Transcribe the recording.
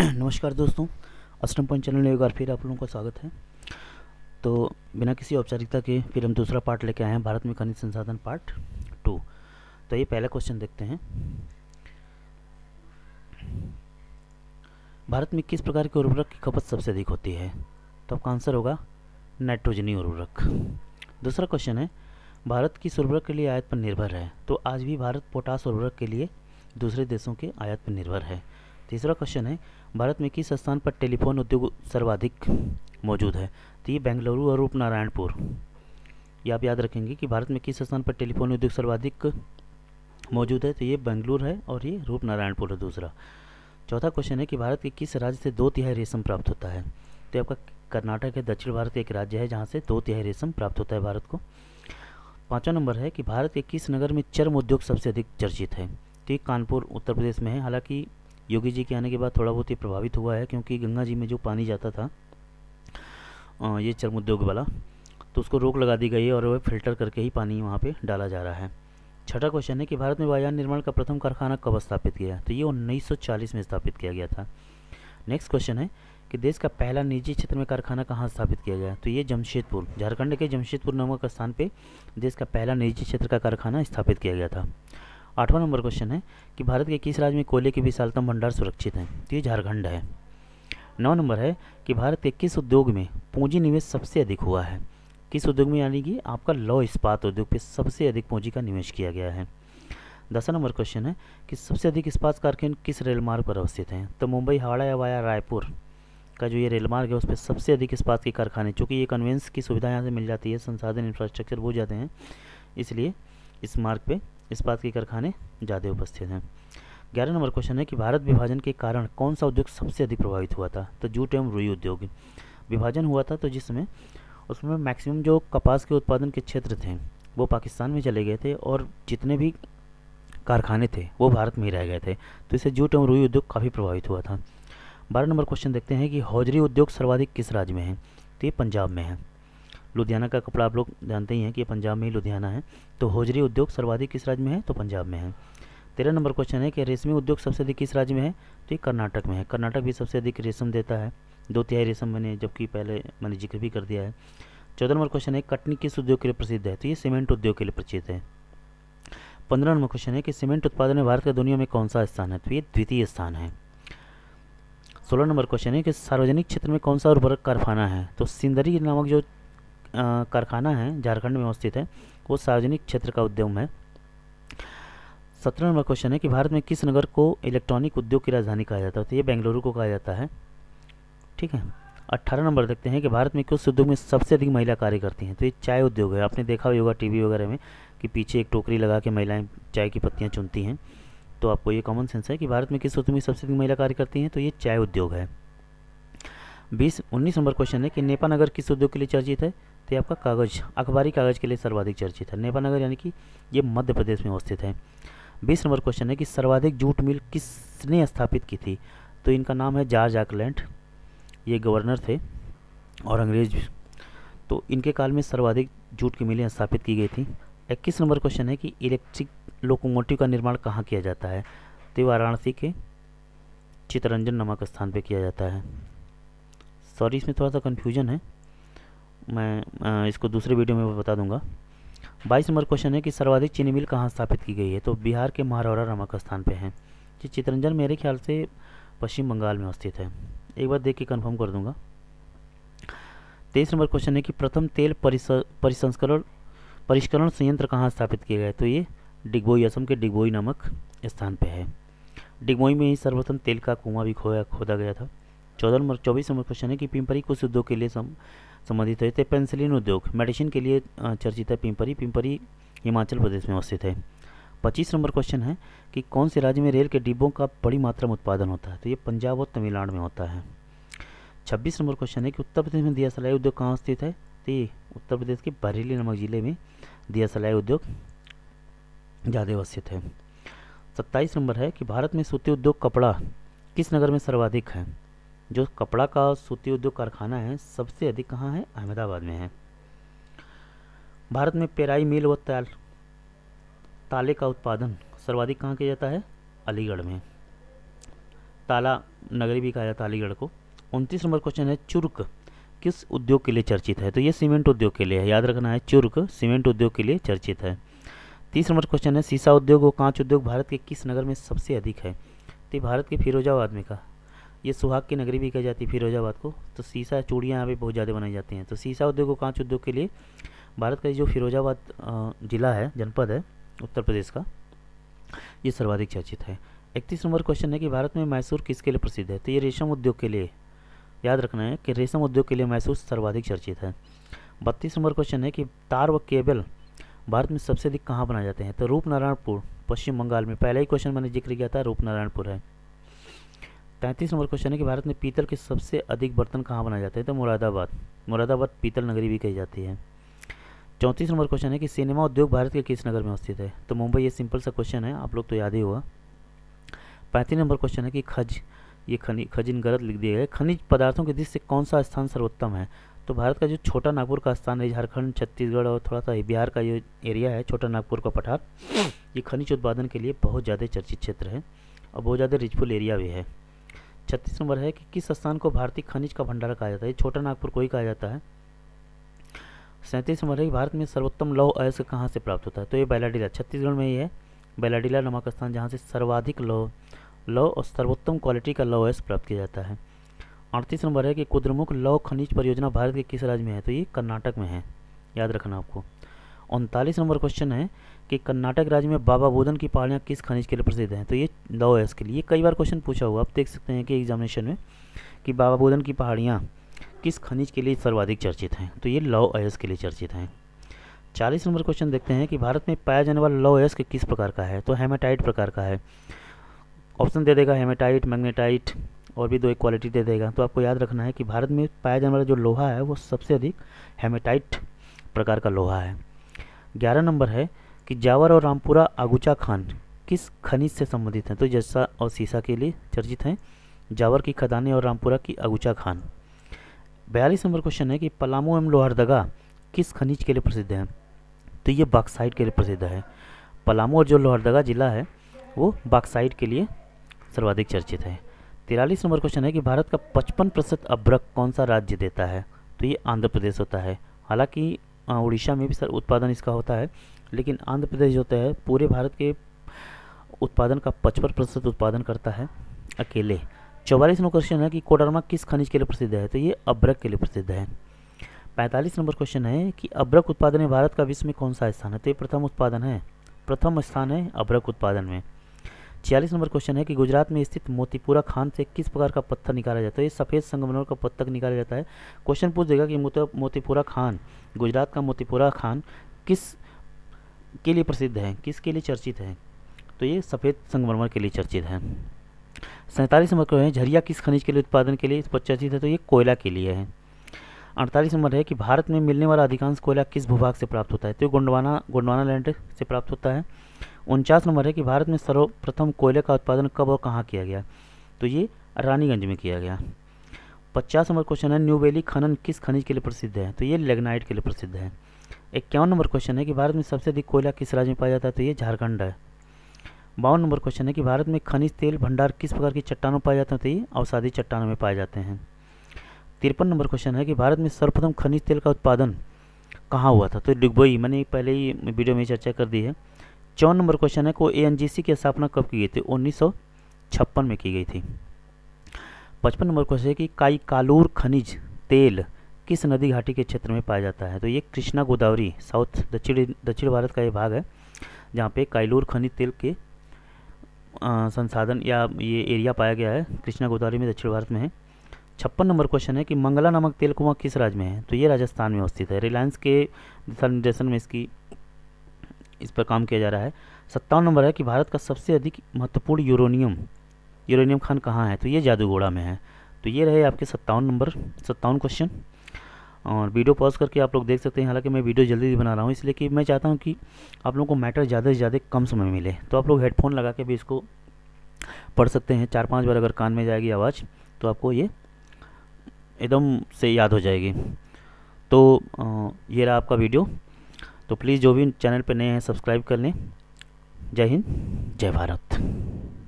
नमस्कार दोस्तों अष्टम पॉइंट चैनल में एक बार फिर आप लोगों का स्वागत है तो बिना किसी औपचारिकता के फिर हम दूसरा पार्ट लेके आए हैं भारत में खनिज संसाधन पार्ट टू तो ये पहला क्वेश्चन देखते हैं भारत में किस प्रकार के उर्वरक की खपत सबसे अधिक होती है तो आपका आंसर होगा नाइट्रोजनी उर्वरक दूसरा क्वेश्चन है भारत किस उर्वरक के लिए आयात पर निर्भर है तो आज भी भारत पोटास उर्वरक के लिए दूसरे देशों के आयात पर निर्भर है तीसरा क्वेश्चन है भारत में किस स्थान पर टेलीफोन उद्योग सर्वाधिक मौजूद है तो ये बेंगलुरु और रूप नारायणपुर ये आप याद रखेंगे कि भारत में किस स्थान पर टेलीफोन उद्योग सर्वाधिक मौजूद है तो ये बेंगलुरु है और ये रूप नारायणपुर है दूसरा चौथा क्वेश्चन है कि भारत के किस राज्य से दो तिहाई रेशम प्राप्त होता है तो आपका कर्नाटक है दक्षिण भारत एक राज्य है जहाँ से दो तिहाई रेशम प्राप्त होता है भारत को पाँचवा नंबर है कि भारत के किस नगर में चर्म उद्योग सबसे अधिक चर्चित है तो ये कानपुर उत्तर प्रदेश में है हालांकि योगी जी के आने के बाद थोड़ा बहुत ये प्रभावित हुआ है क्योंकि गंगा जी में जो पानी जाता था आ, ये चर्म उद्योग वाला तो उसको रोक लगा दी गई है और वह फिल्टर करके ही पानी वहाँ पर डाला जा रहा है छठा क्वेश्चन है कि भारत में वायुयान निर्माण का प्रथम कारखाना कब स्थापित किया तो ये उन्नीस में स्थापित किया गया था नेक्स्ट क्वेश्चन है कि देश का पहला निजी क्षेत्र में कारखाना कहाँ स्थापित किया गया तो ये जमशेदपुर झारखंड के जमशेदपुर नामक स्थान पे देश का पहला निजी क्षेत्र का कारखाना स्थापित किया गया था आठवां नंबर क्वेश्चन है कि भारत के किस राज्य में कोयले के विशालतम भंडार सुरक्षित हैं तो ये झारखंड है नौ नंबर है कि भारत के किस उद्योग में पूंजी निवेश सबसे अधिक हुआ है किस उद्योग में यानी कि आपका लौ इस्पात उद्योग पे सबसे अधिक पूंजी का निवेश किया गया है दसवा नंबर क्वेश्चन है कि सबसे अधिक इस्पात कारखाने किस रेल मार्ग पर अवस्थित हैं तो मुंबई हावड़ा या वाया रायपुर का जो ये रेल मार्ग है उस पर सबसे अधिक इस्पात के कारखाने चूँकि ये कन्वेंस की सुविधा यहाँ से मिल जाती है संसाधन इंफ्रास्ट्रक्चर वो जाते हैं इसलिए इस मार्ग पर इस्पात के कारखाने ज़्यादा उपस्थित हैं ग्यारह नंबर क्वेश्चन है कि भारत विभाजन के कारण कौन सा उद्योग सबसे अधिक प्रभावित हुआ था तो जूट एवं रुई उद्योग विभाजन हुआ था तो जिसमें उसमें मैक्सिमम जो कपास के उत्पादन के क्षेत्र थे वो पाकिस्तान में चले गए थे और जितने भी कारखाने थे वो भारत में ही रह गए थे तो इससे जूट एवं रुई उद्योग काफ़ी प्रभावित हुआ था बारह नंबर क्वेश्चन देखते हैं कि हौजरी उद्योग सर्वाधिक किस राज्य में है तो ये पंजाब में है लुधियाना का कपड़ा आप लोग जानते ही हैं कि पंजाब में ही लुधियाना है तो होजरी उद्योग सर्वाधिक किस राज्य में है तो पंजाब में है तेरह नंबर क्वेश्चन है कि रेशमी उद्योग सबसे अधिक किस राज्य में है तो ये कर्नाटक में है कर्नाटक भी सबसे अधिक रेशम देता है दो तिहाई रेशम मैंने जबकि पहले मैंने जिक्र भी कर दिया है चौदह नंबर क्वेश्चन है कटनी किस उद्योग के लिए प्रसिद्ध है तो ये सीमेंट उद्योग के लिए प्रसिद्ध है पंद्रह नंबर क्वेश्चन है कि सीमेंट उत्पादन में भारत का दुनिया में कौन सा स्थान है तो ये द्वितीय स्थान है सोलह नंबर क्वेश्चन है कि सार्वजनिक क्षेत्र में कौन सा उर्वरक कारखाना है तो सिंदरी नामक जो कारखाना है झारखंड में अवस्थित है वो सार्वजनिक क्षेत्र का उद्यम है सत्रह नंबर क्वेश्चन है कि भारत में किस नगर को इलेक्ट्रॉनिक उद्योग की राजधानी कहा जाता है तो ये बेंगलुरु को कहा जाता है ठीक है अट्ठारह नंबर देखते हैं कि भारत में किस उद्योग में सबसे अधिक महिला कार्य करती हैं तो ये चाय उद्योग है आपने देखा भी होगा टीवी वगैरह में कि पीछे एक टोकरी लगा के महिलाएं चाय की पत्तियां चुनती हैं तो आपको ये कॉमन सेंस है कि भारत में किस उद्योग में सबसे अधिक महिला कार्य करती हैं तो ये चाय उद्योग है बीस उन्नीस नंबर क्वेश्चन है कि नेपा नगर किस उद्योग के लिए चर्चित है तो आपका कागज़ अखबारी कागज़ के लिए सर्वाधिक चर्चित है नेपानगर यानी कि ये मध्य प्रदेश में अवस्थित है बीस नंबर क्वेश्चन है कि सर्वाधिक जूट मिल किसने स्थापित की थी तो इनका नाम है जार्ज आकलैंड ये गवर्नर थे और अंग्रेज तो इनके काल में सर्वाधिक जूट की मिलें स्थापित की गई थी इक्कीस नंबर क्वेश्चन है कि इलेक्ट्रिक लोकोमोटिव का निर्माण कहाँ किया जाता है तो वाराणसी के चितरंजन नामक स्थान पर किया जाता है सॉरी इसमें थोड़ा सा कन्फ्यूजन है मैं इसको दूसरे वीडियो में बता दूंगा बाईस नंबर क्वेश्चन है कि सर्वाधिक चीनी मिल कहाँ स्थापित की गई है तो बिहार के महारौरा रमक स्थान पर है जो चितरंजन मेरे ख्याल से पश्चिम बंगाल में अवस्थित है एक बार देख के कन्फर्म कर दूंगा तेईस नंबर क्वेश्चन है कि प्रथम तेल परिसंस्करण परिष्करण संयंत्र कहाँ स्थापित किया गया तो ये डिगबोई असम के डिगबोई नामक स्थान पर है डिगबोई में ही सर्वप्रथम तेल का कुआं भी खोया खोदा गया था चौदह नंबर चौबीस नंबर क्वेश्चन है कि पिंपरी कुछ उद्योग के लिए सम, संबंधित है पेंसिलिन उद्योग मेडिसिन के लिए चर्चित है पिंपरी पिंपरी हिमाचल प्रदेश में अवस्थित है पच्चीस नंबर क्वेश्चन है कि कौन से राज्य में रेल के डिब्बों का बड़ी मात्रा में उत्पादन होता है तो ये पंजाब और तमिलनाडु में होता है छब्बीस नंबर क्वेश्चन है कि उत्तर प्रदेश में दिया सलाई उद्योग कहाँ स्थित है तो ये उत्तर प्रदेश के बरेली नमक जिले में दिया सलाई उद्योग ज़्यादा अवस्थित है सत्ताईस नंबर है कि भारत में सूती उद्योग कपड़ा किस नगर में सर्वाधिक है जो कपड़ा का सूती उद्योग कारखाना है सबसे अधिक कहाँ है अहमदाबाद में है भारत में पेराई मिल व ताल ताले का उत्पादन सर्वाधिक कहाँ किया जाता है अलीगढ़ में ताला नगरी भी कहा जाता है अलीगढ़ को उनतीस नंबर क्वेश्चन है चुर्क किस उद्योग के लिए चर्चित है तो ये सीमेंट उद्योग के लिए है याद रखना है चुर्क सीमेंट उद्योग के लिए चर्चित है तीस नंबर क्वेश्चन है सीसा उद्योग और कांच उद्योग भारत के किस नगर में सबसे अधिक है तो भारत के फिरोजाबाद में का ये सुहाग की नगरी भी कही जाती है फिरोजाबाद को तो सीसा चूड़ियाँ यहाँ पर बहुत ज़्यादा बनाई जाती हैं तो सीसा उद्योग और कांच उद्योग के लिए भारत का जो फिरोजाबाद ज़िला है जनपद है उत्तर प्रदेश का ये सर्वाधिक चर्चित है इकतीस नंबर क्वेश्चन है कि भारत में मैसूर किसके लिए प्रसिद्ध है तो ये रेशम उद्योग के लिए याद रखना है कि रेशम उद्योग के लिए मैसूर सर्वाधिक चर्चित है बत्तीस नंबर क्वेश्चन है कि तार व केबल भारत में सबसे अधिक कहाँ बनाए जाते हैं तो रूपनारायणपुर पश्चिम बंगाल में पहला ही क्वेश्चन मैंने जिक्र किया था रूपनारायणपुर है तैंतीस नंबर क्वेश्चन है कि भारत में पीतल के सबसे अधिक बर्तन कहाँ बनाए जाते हैं तो मुरादाबाद मुरादाबाद पीतल नगरी भी कही जाती है चौंतीस नंबर क्वेश्चन है कि सिनेमा उद्योग भारत के किस नगर में अवस्थित है तो मुंबई ये सिंपल सा क्वेश्चन है आप लोग तो याद ही हुआ पैंतीस नंबर क्वेश्चन है कि खज ये खनि खजिन गलत लिख दिया गया खनिज पदार्थों के दृष्टि से कौन सा स्थान सर्वोत्तम है तो भारत का जो छोटा नागपुर का स्थान है झारखंड छत्तीसगढ़ और थोड़ा सा बिहार का जो एरिया है छोटा नागपुर का पठार ये खनिज उत्पादन के लिए बहुत ज़्यादा चर्चित क्षेत्र है और बहुत ज़्यादा रिचफुल एरिया भी है छत्तीस नंबर है कि किस स्थान को भारतीय खनिज का भंडारा कहा जाता है छोटा नागपुर को ही कहा जाता है सैंतीस नंबर है कि भारत में सर्वोत्तम लौह अयस्क कहाँ से प्राप्त होता है तो ये बैलाडीला छत्तीसगढ़ में ही है बैलाडीला नमक स्थान जहाँ से सर्वाधिक लौह लौ और सर्वोत्तम क्वालिटी का लौह अयस्क प्राप्त किया जाता है अड़तीस नंबर है कि कुद्रमुख लौ खनिज परियोजना भारत के किस राज्य में है तो ये कर्नाटक में है याद रखना आपको उनतालीस नंबर क्वेश्चन है कि कर्नाटक राज्य में बाबा बोधन की पहाड़ियाँ किस खनिज के लिए प्रसिद्ध हैं तो ये लॉ है इसके लिए कई बार क्वेश्चन पूछा हुआ आप देख सकते हैं कि एग्जामिनेशन में कि बाबा बोधन की पहाड़ियाँ किस खनिज के लिए सर्वाधिक चर्चित हैं तो ये लॉ अयस के लिए चर्चित हैं चालीस नंबर क्वेश्चन देखते हैं कि भारत में पाया जाने वाला लॉ एस किस प्रकार का है तो हेमेटाइट प्रकार का है ऑप्शन दे देगा हेमेटाइट मैग्नेटाइट और भी दो एक क्वालिटी दे देगा तो आपको याद रखना है कि भारत में पाया जाने वाला जो लोहा है वो सबसे अधिक हेमेटाइट प्रकार का लोहा है ग्यारह नंबर है कि जावर और रामपुरा आगुचा खान किस खनिज से संबंधित हैं तो जैसा और सीसा के लिए चर्चित हैं जावर की खदानें और रामपुरा की आगुचा खान बयालीस नंबर क्वेश्चन है कि पलामू एवं लोहरदगा किस खनिज के लिए प्रसिद्ध है तो ये बाक्साइड के लिए प्रसिद्ध है पलामू और जो लोहरदगा जिला है वो बाक्साइड के लिए सर्वाधिक चर्चित है तिरालीस नंबर क्वेश्चन है कि भारत का पचपन प्रतिशत अभ्रक कौन सा राज्य देता है तो ये आंध्र प्रदेश होता है हालांकि उड़ीसा में भी सर उत्पादन इसका होता है लेकिन आंध्र प्रदेश जो है पूरे भारत के उत्पादन का पचपन प्रतिशत उत्पादन करता है अकेले चौवालीस नंबर क्वेश्चन है कि कोडरमा किस खनिज के लिए प्रसिद्ध है तो ये अब्रक के लिए प्रसिद्ध है पैंतालीस नंबर क्वेश्चन है कि अब्रक उत्पादन में भारत का विश्व में कौन सा स्थान है तो ये प्रथम उत्पादन है प्रथम स्थान है अब्रक उत्पादन में छियालीस नंबर क्वेश्चन है कि गुजरात में स्थित मोतीपुरा खान से किस प्रकार का पत्थर निकाला जाता है ये सफ़ेद संगमरमर का पत्थर निकाला जाता है क्वेश्चन पूछ देगा कि मोतीपुरा खान गुजरात का मोतीपुरा खान किस के लिए प्रसिद्ध है किसके लिए चर्चित है तो ये सफ़ेद संगमरमर के लिए चर्चित है सैंतालीस नंबर है झरिया किस खनिज के लिए उत्पादन के लिए इस पर चर्चित है तो ये कोयला के लिए है अड़तालीस नंबर है कि भारत में मिलने वाला अधिकांश कोयला किस भूभाग से प्राप्त होता है तो गोंडवाना गोंडवाना लैंड से प्राप्त होता है उनचास नंबर है कि भारत में सर्वप्रथम कोयले का उत्पादन कब और कहाँ किया गया तो ये रानीगंज में किया गया पचास नंबर क्वेश्चन है न्यू वैली खनन किस खनिज के लिए प्रसिद्ध है तो ये लेग्नाइट के लिए प्रसिद्ध है इक्यावन नंबर क्वेश्चन है कि भारत में सबसे अधिक कोयला किस राज्य में पाया जाता है तो ये झारखंड है बावन नंबर क्वेश्चन है कि भारत में खनिज तेल भंडार किस प्रकार की चट्टानों में पाए जाते हैं तो ये औसादी चट्टानों में पाए जाते हैं तिरपन नंबर क्वेश्चन है कि भारत में सर्वप्रथम खनिज तेल का उत्पादन कहाँ हुआ था तो डिगबोई मैंने पहले ही वीडियो में चर्चा कर दी है चौवन नंबर क्वेश्चन है को एएनजीसी की स्थापना कब की गई थी उन्नीस में की गई थी पचपन नंबर क्वेश्चन है कि काई कालूर खनिज तेल किस नदी घाटी के क्षेत्र में पाया जाता है तो ये कृष्णा गोदावरी साउथ दक्षिण दक्षिण भारत का ये भाग है जहाँ पे कायलूर खनिज तेल के संसाधन या ये एरिया पाया गया है कृष्णा गोदावरी में दक्षिण भारत में है छप्पन नंबर क्वेश्चन है कि मंगला नामक तेल कुआं किस राज्य में है तो ये राजस्थान में अवस्थित है रिलायंस के दिशा निर्देशन में इसकी इस पर काम किया जा रहा है सत्तावन नंबर है कि भारत का सबसे अधिक महत्वपूर्ण यूरोनियम यूरोनियम खान कहाँ है तो ये जादूगोड़ा में है तो ये रहे आपके सत्तावन नंबर सत्तावन क्वेश्चन और वीडियो पॉज करके आप लोग देख सकते हैं हालांकि मैं वीडियो जल्दी बना रहा हूँ इसलिए कि मैं चाहता हूँ कि आप लोगों को मैटर ज़्यादा से ज़्यादा कम समय मिले तो आप लोग हेडफोन लगा के भी इसको पढ़ सकते हैं चार पाँच बार अगर कान में जाएगी आवाज़ तो आपको ये एकदम से याद हो जाएगी तो ये रहा आपका वीडियो तो प्लीज़ जो भी चैनल पर नए हैं सब्सक्राइब कर लें जय हिंद जय भारत